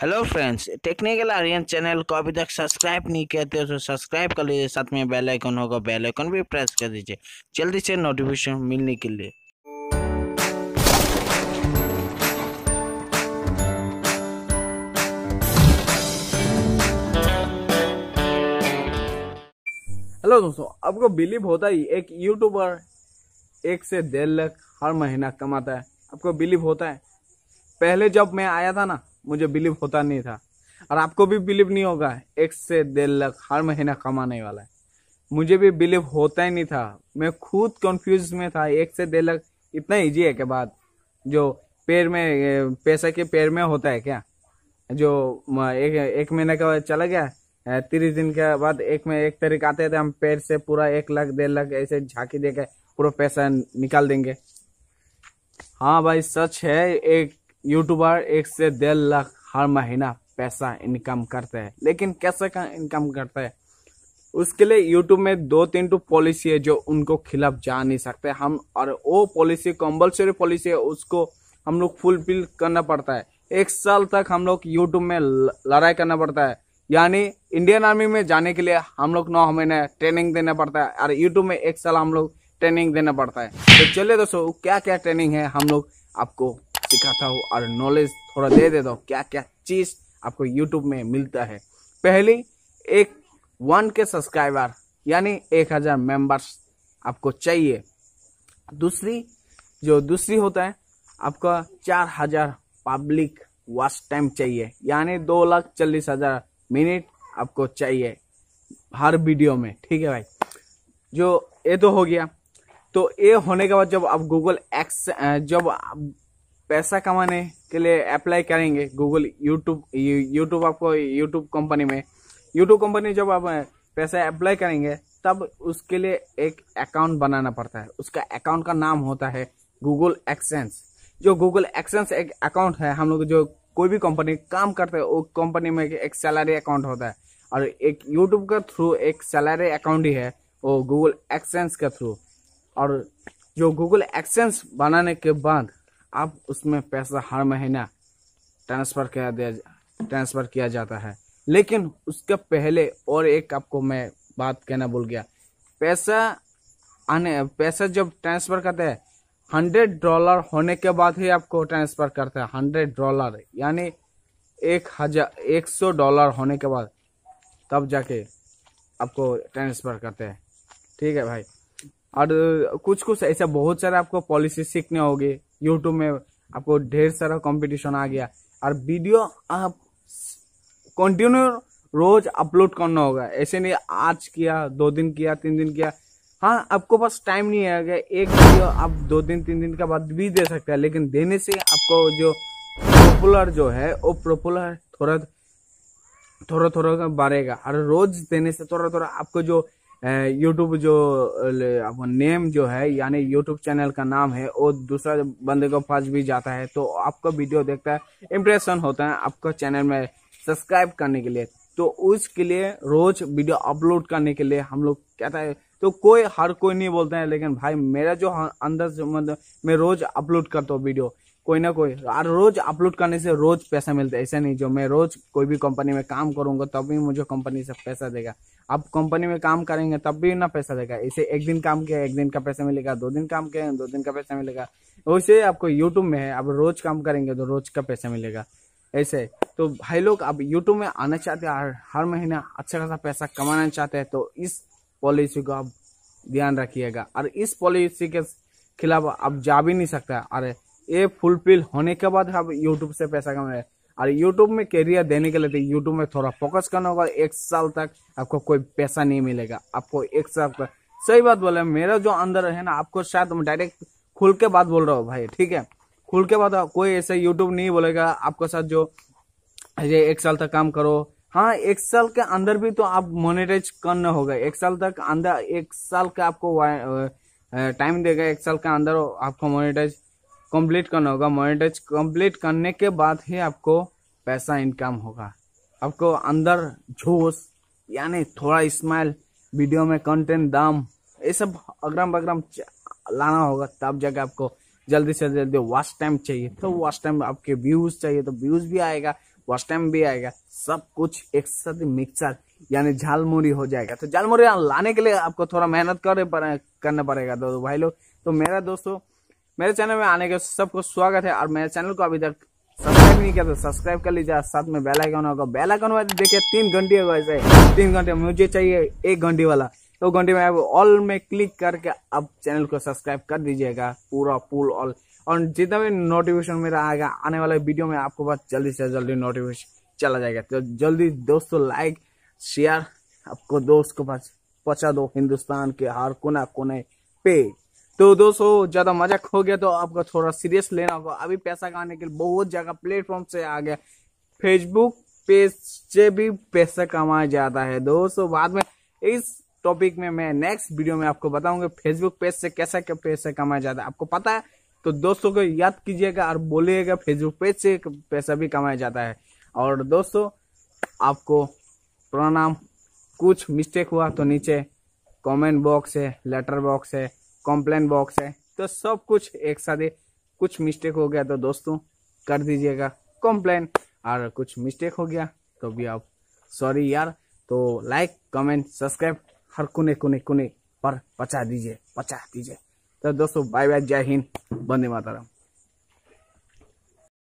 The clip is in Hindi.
hello friends technical Aryan channel को अभी तक सब्सक्राइब नहीं करते तो सब्सक्राइब कर लीजिए साथ में बेल आइकन होगा बेल आइकन भी प्रेस कर दीजिए जल्दी से नोटिफिकेशन मिलने के लिए हेलो दोस्तों आपको बिलीव होता ही एक यूट्यूबर एक से डेढ़ लाख हर महीना कमाता है आपको बिलीव होता है पहले जब मैं आया था ना मुझे बिलीव होता नहीं था और आपको भी बिलीव नहीं होगा एक से डेढ़ लाख हर महीना कमाने वाला है मुझे भी बिलीव होता ही नहीं था मैं खुद कंफ्यूज में था एक से डेढ़ लाख इतना ईजी है के बाद जो पैर में पैसा के पैर में होता है क्या जो एक एक महीने का चला गया तीस दिन के बाद एक में एक तारीख आते थे हम पैर से पूरा एक लाख डेढ़ लाख ऐसे झांकी देकर पूरा पैसा निकाल देंगे हाँ भाई सच है एक यूट्यूबर एक से डेढ़ लाख हर महीना पैसा इनकम करते हैं लेकिन कैसे का इनकम करते हैं उसके लिए यूट्यूब में दो तीन टू पॉलिसी है जो उनको खिलाफ जा नहीं सकते हम और वो पॉलिसी कंपल्सरी पॉलिसी है उसको हम लोग फुलफिल करना पड़ता है एक साल तक हम लोग यूट्यूब में लड़ाई करना पड़ता है यानी इंडियन आर्मी में जाने के लिए हम लोग नौ महीने ट्रेनिंग देना पड़ता है और यूट्यूब में एक साल हम लोग ट्रेनिंग देना पड़ता है तो चलिए दोस्तों क्या क्या ट्रेनिंग है हम लोग आपको सिखाता हूँ और नॉलेज थोड़ा दे देता हूँ क्या क्या चीज़ आपको यूट्यूब में मिलता है पहली एक वन के सब्सक्राइबर यानी एक हज़ार मेम्बर्स आपको चाहिए दूसरी जो दूसरी होता है आपका चार हजार पब्लिक वॉच टाइम चाहिए यानी दो लाख चालीस हजार मिनट आपको चाहिए हर वीडियो में ठीक है भाई जो ये तो हो गया तो ये होने के बाद जब आप गूगल एक्स जब पैसा कमाने के लिए अप्लाई करेंगे गूगल यूट्यूब यूट्यूब आपको यूट्यूब कंपनी में यूट्यूब कंपनी जब आप पैसा अप्लाई करेंगे तब उसके लिए एक अकाउंट बनाना पड़ता है उसका अकाउंट का नाम होता है गूगल एक्सेंस जो गूगल एक्सेंस एक अकाउंट है हम लोग जो कोई भी कंपनी काम करते हैं वो कंपनी में एक सैलरी अकाउंट होता है और एक यूट्यूब के थ्रू एक सैलरी अकाउंट ही है वो गूगल एक्सेंस के थ्रू और जो गूगल एक्सेंस बनाने के बाद अब उसमें पैसा हर महीना ट्रांसफ़र किया दिया ट्रांसफ़र किया जाता है लेकिन उसके पहले और एक आपको मैं बात कहना भूल गया पैसा आने पैसा जब ट्रांसफ़र करते हैं हंड्रेड डॉलर होने के बाद ही आपको ट्रांसफ़र करते हैं हंड्रेड डॉलर यानी एक हज़ार एक सौ डॉलर होने के बाद तब जाके आपको ट्रांसफ़र करते हैं ठीक है भाई और कुछ कुछ ऐसा बहुत सारे आपको पॉलिसी सीखने होगी यूट्यूब में आपको ढेर सारा कंपटीशन आ गया और वीडियो आप कंटिन्यू रोज अपलोड करना होगा ऐसे नहीं आज किया दो दिन किया तीन दिन किया हाँ आपको पास टाइम नहीं आएगा एक वीडियो आप दो दिन तीन दिन के बाद भी दे सकते हैं लेकिन देने से आपको जो पॉपुलर जो है वो पॉपुलर थोड़ा थोड़ा थोड़ा बढ़ेगा और रोज देने से थोड़ा थोड़ा आपको जो यूट्यूब जो नेम जो है यानी यूट्यूब चैनल का नाम है और दूसरा बंदे को फंस भी जाता है तो आपका वीडियो देखता है इम्प्रेशन होता है आपका चैनल में सब्सक्राइब करने के लिए तो उसके लिए रोज वीडियो अपलोड करने के लिए हम लोग कहता है तो कोई हर कोई नहीं बोलते हैं लेकिन भाई मेरा जो अंदर जो मतलब मैं रोज अपलोड करता हूँ वीडियो कोई ना कोई और रोज अपलोड करने से रोज पैसा मिलता है ऐसा नहीं जो मैं रोज कोई भी कंपनी में काम करूंगा तब भी मुझे कंपनी से पैसा देगा आप कंपनी में काम करेंगे तब भी ना पैसा देगा ऐसे एक दिन काम किया एक दिन का पैसा मिलेगा दो दिन काम किया दो दिन का पैसा मिलेगा वैसे आपको यूट्यूब में है आप रोज काम करेंगे तो रोज का पैसा मिलेगा ऐसे तो भाई लोग आप यूट्यूब में आना चाहते हैं हर महीना अच्छा खासा पैसा कमाना चाहते हैं तो इस पॉलिसी को आप ध्यान रखिएगा और इस पॉलिसी के खिलाफ आप जा भी नहीं सकता अरे ये फुलफिल होने के बाद हम यूट्यूब से पैसा कमाए और यूट्यूब में कैरियर देने के लिए यूट्यूब तो में थोड़ा फोकस करना होगा एक साल तक आपको कोई पैसा नहीं मिलेगा आपको एक साल तक सही बात बोले मेरा जो अंदर है ना आपको शायद मैं डायरेक्ट खुल के बात बोल रहा हूँ भाई ठीक है खुल के बात कोई ऐसे यूट्यूब नहीं बोलेगा आपके साथ जो ये एक साल तक काम करो हाँ एक साल के अंदर भी तो आप मोनिटाइज करना होगा एक साल तक अंदर एक साल का आपको टाइम देगा एक साल के अंदर आपको मोनिटाइज कंप्लीट करना होगा मोनेटाइज कंप्लीट करने के बाद ही आपको पैसा इनकम होगा आपको अंदर जोश यानी थोड़ा स्माइल वीडियो में कंटेंट दाम ये सब अग्रम बग्रम लाना होगा तब जाके आपको जल्दी से जल्दी वॉच टाइम चाहिए तो वॉच टाइम आपके व्यूज चाहिए तो व्यूज भी आएगा वॉच टाइम भी आएगा सब कुछ एक साथ मिक्सर यानी झालमुरी हो जाएगा तो झालमुरी लाने के लिए आपको थोड़ा मेहनत करने पड़ेगा तो भाई लोग तो मेरा दोस्तों मेरे चैनल में आने के सबको स्वागत है और मेरे चैनल को अभी तक सब्सक्राइब नहीं किया तो सब्सक्राइब कर लीजिए साथ में बेल आइकन होगा बेल आइकन वाले देखिए तीन घंटे वैसे तीन घंटे मुझे चाहिए एक घंटे वाला तो घंटे में आप ऑल में क्लिक करके अब चैनल को सब्सक्राइब कर दीजिएगा पूरा पूल ऑल और जितना भी नोटिफिकेशन मेरा आएगा आने वाले वीडियो में आपको बस जल्दी से जल्दी नोटिफिकेशन चला जाएगा तो जल्दी दोस्तों लाइक शेयर आपको दोस्त को पास पहुँचा दो हिंदुस्तान के हर कोना कोने पे तो दोस्तों ज्यादा मजाक हो गया तो आपको थोड़ा सीरियस लेना होगा अभी पैसा कमाने के लिए बहुत जगह प्लेटफॉर्म से आ गया फेसबुक पेज से भी पैसा कमाया जाता है दोस्तों बाद में इस टॉपिक में मैं नेक्स्ट वीडियो में आपको बताऊंगा फेसबुक पेज से कैसा क्या पैसा कमाया जाता है आपको पता है तो दोस्तों को याद कीजिएगा और बोलिएगा फेसबुक पेज से पैसा भी कमाया जाता है और दोस्तों आपको प्रणाम कुछ मिस्टेक हुआ तो नीचे कमेंट बॉक्स है लेटर बॉक्स है कॉम्प्लेन बॉक्स है तो सब कुछ एक साथ कुछ मिस्टेक हो गया तो दोस्तों कर दीजिएगा कॉम्प्लेन और कुछ मिस्टेक हो गया तो भी आप सॉरी यार तो लाइक कमेंट सब्सक्राइब हर कोने कोने कोने पर पचा दीजिए पचा दीजिए तो दोस्तों बाय बाय जय हिंद बंदे राम